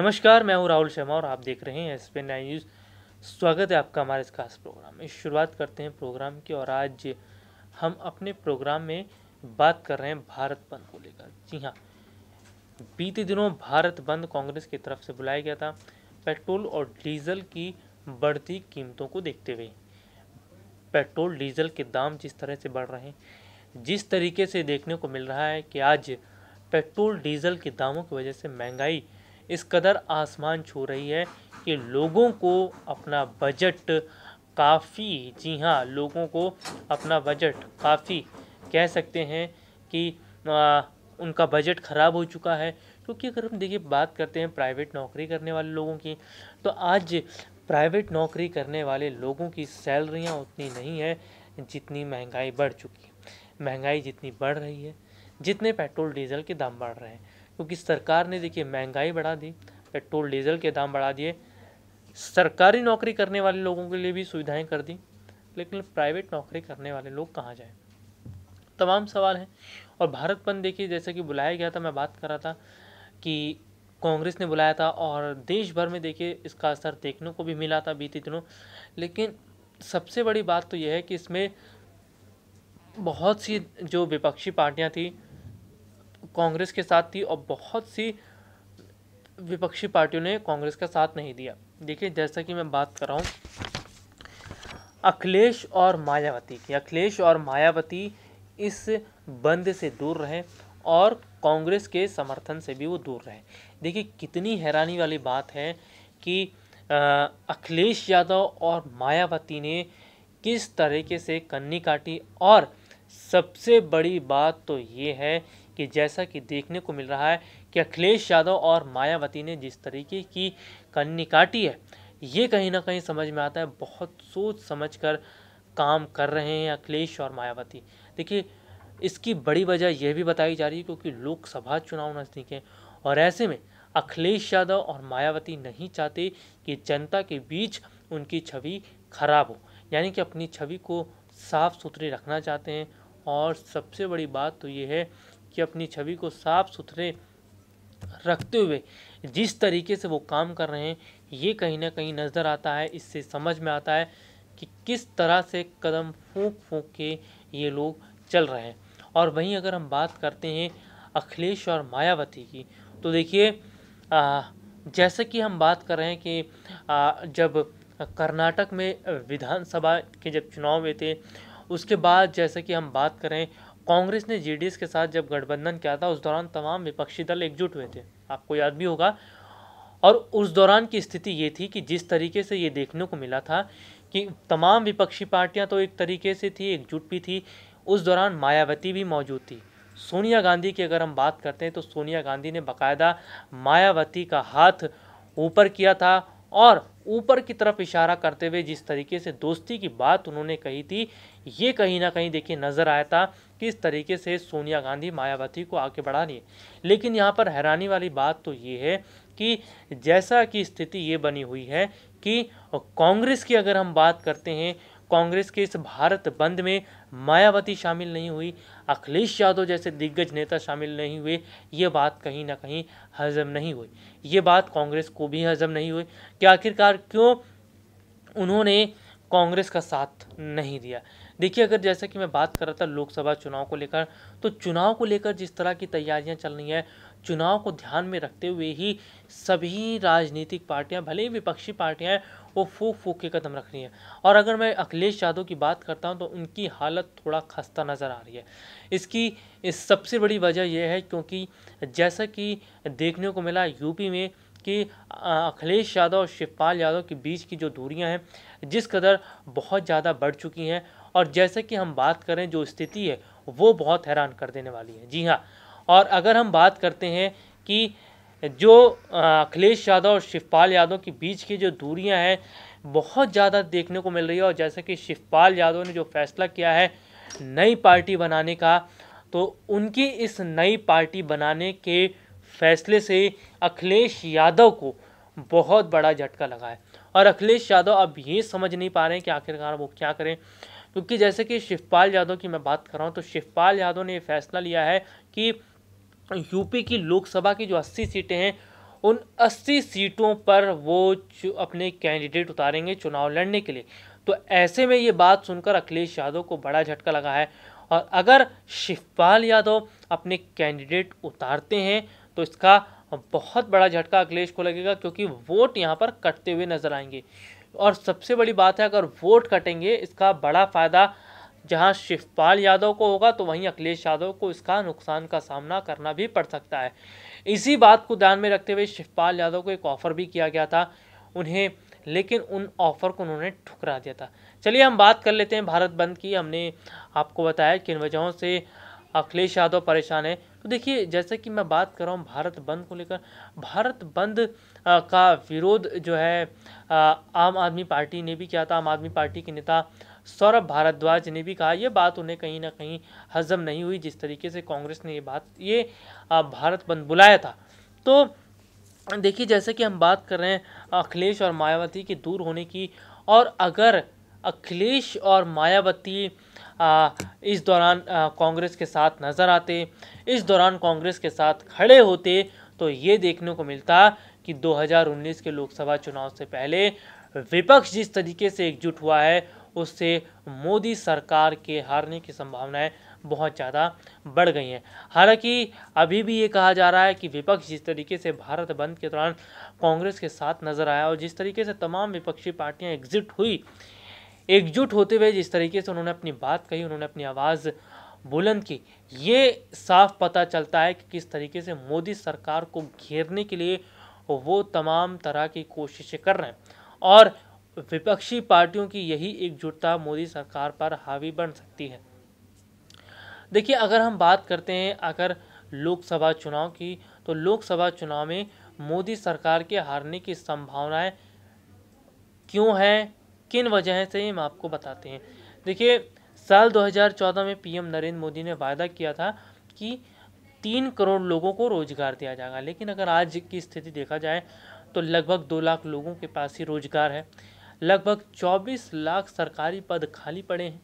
नमस्कार मैं हूँ राहुल शर्मा और आप देख रहे हैं एस पे नाइन न्यूज़ स्वागत है आपका हमारे इस खास प्रोग्राम में शुरुआत करते हैं प्रोग्राम की और आज हम अपने प्रोग्राम में बात कर रहे हैं भारत बंद को लेकर जी हाँ बीते दिनों भारत बंद कांग्रेस की तरफ से बुलाया गया था पेट्रोल और डीजल की बढ़ती कीमतों को देखते हुए पेट्रोल डीजल के दाम जिस तरह से बढ़ रहे हैं जिस तरीके से देखने को मिल रहा है कि आज पेट्रोल डीजल के दामों की वजह से महंगाई इस कदर आसमान छू रही है कि लोगों को अपना बजट काफ़ी जी हाँ लोगों को अपना बजट काफ़ी कह सकते हैं कि आ, उनका बजट ख़राब हो चुका है क्योंकि अगर हम देखिए बात करते हैं प्राइवेट नौकरी करने वाले लोगों की तो आज प्राइवेट नौकरी करने वाले लोगों की सैलरियाँ उतनी नहीं है जितनी महंगाई बढ़ चुकी है महंगाई जितनी बढ़ रही है जितने पेट्रोल डीजल के दाम बढ़ रहे हैं क्योंकि सरकार ने देखिए महंगाई बढ़ा दी पेट्रोल डीजल के दाम बढ़ा दिए सरकारी नौकरी करने वाले लोगों के लिए भी सुविधाएं कर दी लेकिन प्राइवेट नौकरी करने वाले लोग कहाँ जाएं तमाम सवाल हैं और भारत बंद देखिए जैसे कि बुलाया गया था मैं बात कर रहा था कि कांग्रेस ने बुलाया था और देश भर में देखिए इसका असर देखने को भी मिला था बीते दिनों लेकिन सबसे बड़ी बात तो यह है कि इसमें बहुत सी जो विपक्षी पार्टियां थी कांग्रेस के साथ थी और बहुत सी विपक्षी पार्टियों ने कांग्रेस का साथ नहीं दिया देखिए जैसा कि मैं बात कर रहा हूँ अखिलेश और मायावती की अखिलेश और मायावती इस बंद से दूर रहें और कांग्रेस के समर्थन से भी वो दूर रहें देखिए कितनी हैरानी वाली बात है कि अखिलेश यादव और मायावती ने किस तरीके से कन्नी काटी और सबसे बड़ी बात तो ये है कि जैसा कि देखने को मिल रहा है कि अखिलेश यादव और मायावती ने जिस तरीके की कन्नी काटी है ये कहीं ना कहीं समझ में आता है बहुत सोच समझ कर काम कर रहे हैं अखिलेश और मायावती देखिए इसकी बड़ी वजह यह भी बताई जा रही है क्योंकि लोकसभा चुनाव नज़दीक है और ऐसे में अखिलेश यादव और मायावती नहीं चाहते कि जनता के बीच उनकी छवि खराब हो यानी कि अपनी छवि को साफ सुथरी रखना चाहते हैं और सबसे बड़ी बात तो ये है कि अपनी छवि को साफ सुथरे रखते हुए जिस तरीके से वो काम कर रहे हैं ये कहीं ना कहीं नज़र आता है इससे समझ में आता है कि किस तरह से कदम फूंक फूंक के ये लोग चल रहे हैं और वहीं अगर हम बात करते हैं अखिलेश और मायावती की तो देखिए जैसे कि हम बात कर रहे हैं कि आ, जब कर्नाटक में विधानसभा के जब चुनाव हुए थे उसके बाद जैसे कि हम बात करें कांग्रेस ने जेडीएस के साथ जब गठबंधन किया था उस दौरान तमाम विपक्षी दल एकजुट हुए थे आपको याद भी होगा और उस दौरान की स्थिति ये थी कि जिस तरीके से ये देखने को मिला था कि तमाम विपक्षी पार्टियां तो एक तरीके से थी एकजुट भी थी उस दौरान मायावती भी मौजूद थी सोनिया गांधी की अगर हम बात करते हैं तो सोनिया गांधी ने बाकायदा मायावती का हाथ ऊपर किया था और ऊपर की तरफ इशारा करते हुए जिस तरीके से दोस्ती की बात उन्होंने कही थी ये कहीं ना कहीं देखिए नज़र आया था किस तरीके से सोनिया गांधी मायावती को आगे बढ़ा रही है लेकिन यहाँ पर हैरानी वाली बात तो ये है कि जैसा कि स्थिति ये बनी हुई है कि कांग्रेस की अगर हम बात करते हैं कांग्रेस के इस भारत बंद में मायावती शामिल नहीं हुई अखिलेश यादव जैसे दिग्गज नेता शामिल नहीं हुए ये बात कहीं ना कहीं हजम नहीं हुई ये बात कांग्रेस को भी हजम नहीं हुई कि आखिरकार क्यों उन्होंने कांग्रेस का साथ नहीं दिया देखिए अगर जैसा कि मैं बात कर रहा था लोकसभा चुनाव को लेकर तो चुनाव को लेकर जिस तरह की तैयारियां चल रही हैं चुनाव को ध्यान में रखते हुए ही सभी राजनीतिक पार्टियां भले ही विपक्षी पार्टियां हैं वो फूक फूक के कदम रख रही हैं और अगर मैं अखिलेश यादव की बात करता हूं तो उनकी हालत थोड़ा खस्ता नज़र आ रही है इसकी इस सबसे बड़ी वजह यह है क्योंकि जैसा कि देखने को मिला यूपी में कि अखिलेश यादव और शिवपाल यादव के बीच की जो दूरियां हैं जिस कदर बहुत ज़्यादा बढ़ चुकी हैं और जैसे कि हम बात करें जो स्थिति है वो बहुत हैरान कर देने वाली है जी हाँ और अगर हम बात करते हैं कि जो अखिलेश यादव और शिवपाल यादव के बीच की जो दूरियां हैं बहुत ज़्यादा देखने को मिल रही है और जैसे कि शिवपाल यादव ने जो फैसला किया है नई पार्टी बनाने का तो उनकी इस नई पार्टी बनाने के फैसले से अखिलेश यादव को बहुत बड़ा झटका लगा है और अखिलेश यादव अब ये समझ नहीं पा रहे हैं कि आखिरकार वो क्या करें क्योंकि जैसे कि शिवपाल यादव की मैं बात कर रहा हूँ तो शिवपाल यादव ने ये फैसला लिया है कि यूपी की लोकसभा की जो अस्सी सीटें हैं उन 80 सीटों पर वो अपने कैंडिडेट उतारेंगे चुनाव लड़ने के लिए तो ऐसे में ये बात सुनकर अखिलेश यादव को बड़ा झटका लगा है और अगर शिवपाल यादव अपने कैंडिडेट उतारते हैं तो इसका बहुत बड़ा झटका अखिलेश को लगेगा क्योंकि वोट यहाँ पर कटते हुए नजर आएंगे और सबसे बड़ी बात है अगर वोट कटेंगे इसका बड़ा फ़ायदा जहां शिवपाल यादव को होगा तो वहीं अखिलेश यादव को इसका नुकसान का सामना करना भी पड़ सकता है इसी बात को ध्यान में रखते हुए शिवपाल यादव को एक ऑफ़र भी किया गया था उन्हें लेकिन उन ऑफ़र को उन्होंने ठुकरा दिया था चलिए हम बात कर लेते हैं भारत बंद की हमने आपको बताया किन वजहों से अखिलेश यादव परेशान है तो देखिए जैसे कि मैं बात कर रहा हूँ भारत बंद को लेकर भारत बंद का विरोध जो है आम आदमी पार्टी ने भी किया था आम आदमी पार्टी के नेता सौरभ भारद्वाज ने भी कहा यह बात उन्हें कहीं ना कहीं हजम नहीं हुई जिस तरीके से कांग्रेस ने ये बात ये भारत बंद बुलाया था तो देखिए जैसे कि हम बात कर रहे हैं अखिलेश और मायावती के दूर होने की और अगर अखिलेश और मायावती इस दौरान कांग्रेस के साथ नज़र आते इस दौरान कांग्रेस के साथ खड़े होते तो ये देखने को मिलता कि 2019 के लोकसभा चुनाव से पहले विपक्ष जिस तरीके से एकजुट हुआ है उससे मोदी सरकार के हारने की संभावनाएं बहुत ज़्यादा बढ़ गई हैं हालांकि अभी भी ये कहा जा रहा है कि विपक्ष जिस तरीके से भारत बंद के दौरान कांग्रेस के साथ नज़र आया और जिस तरीके से तमाम विपक्षी पार्टियां एग्जिट हुई एकजुट होते हुए जिस तरीके से उन्होंने अपनी बात कही उन्होंने अपनी आवाज़ बुलंद की ये साफ पता चलता है कि किस तरीके से मोदी सरकार को घेरने के लिए वो तमाम तरह की कोशिशें कर रहे हैं और विपक्षी पार्टियों की यही एकजुटता मोदी सरकार पर हावी बन सकती है देखिए अगर हम बात करते हैं अगर लोकसभा चुनाव की तो लोकसभा चुनाव में मोदी सरकार के हारने की संभावनाएं क्यों हैं किन वजह से हम आपको बताते हैं देखिए साल 2014 में पीएम नरेंद्र मोदी ने वायदा किया था कि तीन करोड़ लोगों को रोजगार दिया जाएगा लेकिन अगर आज की स्थिति देखा जाए तो लगभग दो लाख लोगों के पास ही रोजगार है लगभग चौबीस लाख सरकारी पद खाली पड़े हैं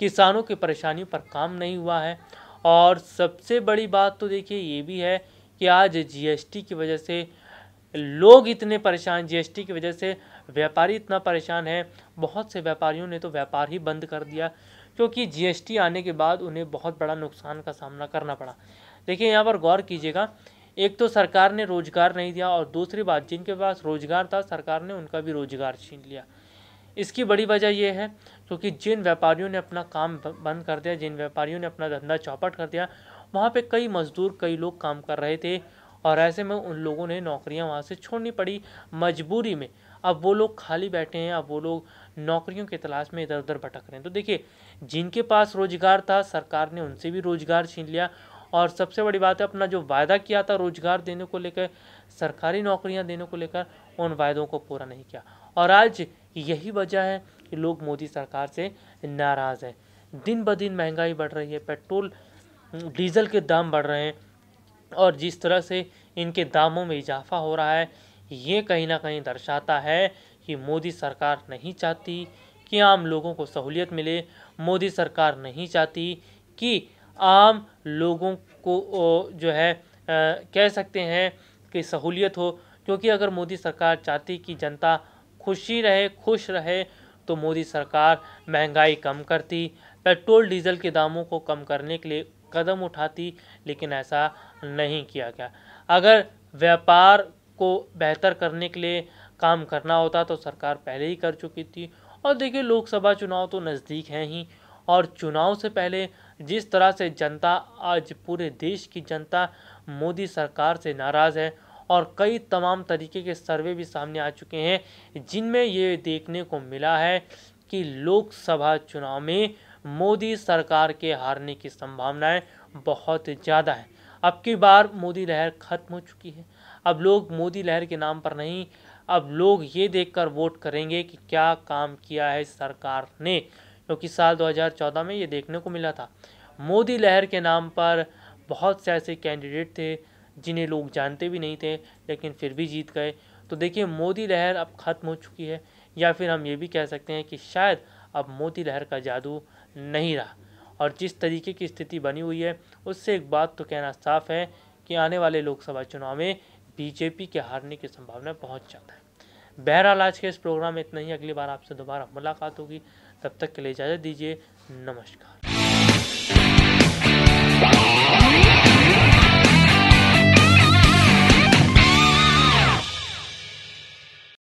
किसानों की परेशानियों पर काम नहीं हुआ है और सबसे बड़ी बात तो देखिए ये भी है कि आज जीएसटी की वजह से लोग इतने परेशान जीएसटी की वजह से व्यापारी इतना परेशान है बहुत से व्यापारियों ने तो व्यापार ही बंद कर दिया क्योंकि जीएसटी आने के बाद उन्हें बहुत बड़ा नुकसान का सामना करना पड़ा देखिए यहाँ पर गौर कीजिएगा एक तो सरकार ने रोजगार नहीं दिया और दूसरी बात जिनके पास रोजगार था सरकार ने उनका भी रोजगार छीन लिया इसकी बड़ी वजह यह है क्योंकि जिन व्यापारियों ने अपना काम बंद कर दिया जिन व्यापारियों ने अपना धंधा चौपट कर दिया वहाँ पे कई मजदूर कई लोग काम कर रहे थे और ऐसे में उन लोगों ने नौकरियां वहाँ से छोड़नी पड़ी मजबूरी में अब वो लोग खाली बैठे हैं अब वो लोग नौकरियों की तलाश में इधर उधर भटक रहे हैं तो देखिए जिनके पास रोजगार था सरकार ने उनसे भी रोजगार छीन लिया और सबसे बड़ी बात है अपना जो वायदा किया था रोजगार देने को लेकर सरकारी नौकरियां देने को लेकर उन वायदों को पूरा नहीं किया और आज यही वजह है कि लोग मोदी सरकार से नाराज़ हैं दिन ब दिन महंगाई बढ़ रही है पेट्रोल डीजल के दाम बढ़ रहे हैं और जिस तरह से इनके दामों में इजाफा हो रहा है ये कहीं ना कहीं दर्शाता है कि मोदी सरकार नहीं चाहती कि आम लोगों को सहूलियत मिले मोदी सरकार नहीं चाहती कि आम लोगों को जो है आ, कह सकते हैं कि सहूलियत हो क्योंकि अगर मोदी सरकार चाहती कि जनता खुशी रहे खुश रहे तो मोदी सरकार महंगाई कम करती पेट्रोल डीजल के दामों को कम करने के लिए कदम उठाती लेकिन ऐसा नहीं किया गया अगर व्यापार को बेहतर करने के लिए काम करना होता तो सरकार पहले ही कर चुकी थी और देखिए लोकसभा चुनाव तो नज़दीक हैं ही और चुनाव से पहले जिस तरह से जनता आज पूरे देश की जनता मोदी सरकार से नाराज़ है और कई तमाम तरीके के सर्वे भी सामने आ चुके हैं जिनमें ये देखने को मिला है कि लोकसभा चुनाव में मोदी सरकार के हारने की संभावनाएं बहुत ज़्यादा हैं अब की बार मोदी लहर खत्म हो चुकी है अब लोग मोदी लहर के नाम पर नहीं अब लोग ये देखकर वोट करेंगे कि क्या काम किया है सरकार ने क्योंकि साल 2014 में ये देखने को मिला था मोदी लहर के नाम पर बहुत से ऐसे कैंडिडेट थे जिन्हें लोग जानते भी नहीं थे लेकिन फिर भी जीत गए तो देखिए मोदी लहर अब ख़त्म हो चुकी है या फिर हम ये भी कह सकते हैं कि शायद अब मोदी लहर का जादू नहीं रहा और जिस तरीके की स्थिति बनी हुई है उससे एक बात तो कहना साफ है कि आने वाले लोकसभा चुनाव में बीजेपी के हारने की संभावना पहुंच जाता है बहरहाल आज के इस प्रोग्राम में इतना ही अगली बार आपसे दोबारा मुलाकात होगी तब तक के लिए इजाज़त दीजिए नमस्कार